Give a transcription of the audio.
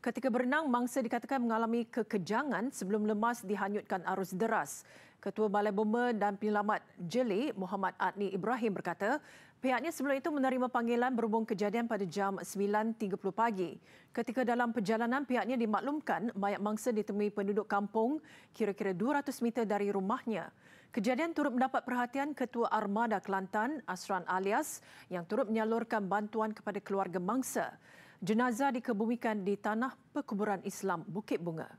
Ketika berenang, mangsa dikatakan mengalami kekejangan sebelum lemas dihanyutkan arus deras. Ketua Balai Bomba dan Penyelamat Jeli, Muhammad Adni Ibrahim berkata, pihaknya sebelum itu menerima panggilan berhubung kejadian pada jam 9.30 pagi. Ketika dalam perjalanan, pihaknya dimaklumkan mayat mangsa ditemui penduduk kampung kira-kira 200 meter dari rumahnya. Kejadian turut mendapat perhatian Ketua Armada Kelantan, Asran Alias, yang turut menyalurkan bantuan kepada keluarga mangsa. Jenazah dikebumikan di tanah perkuburan Islam Bukit Bunga.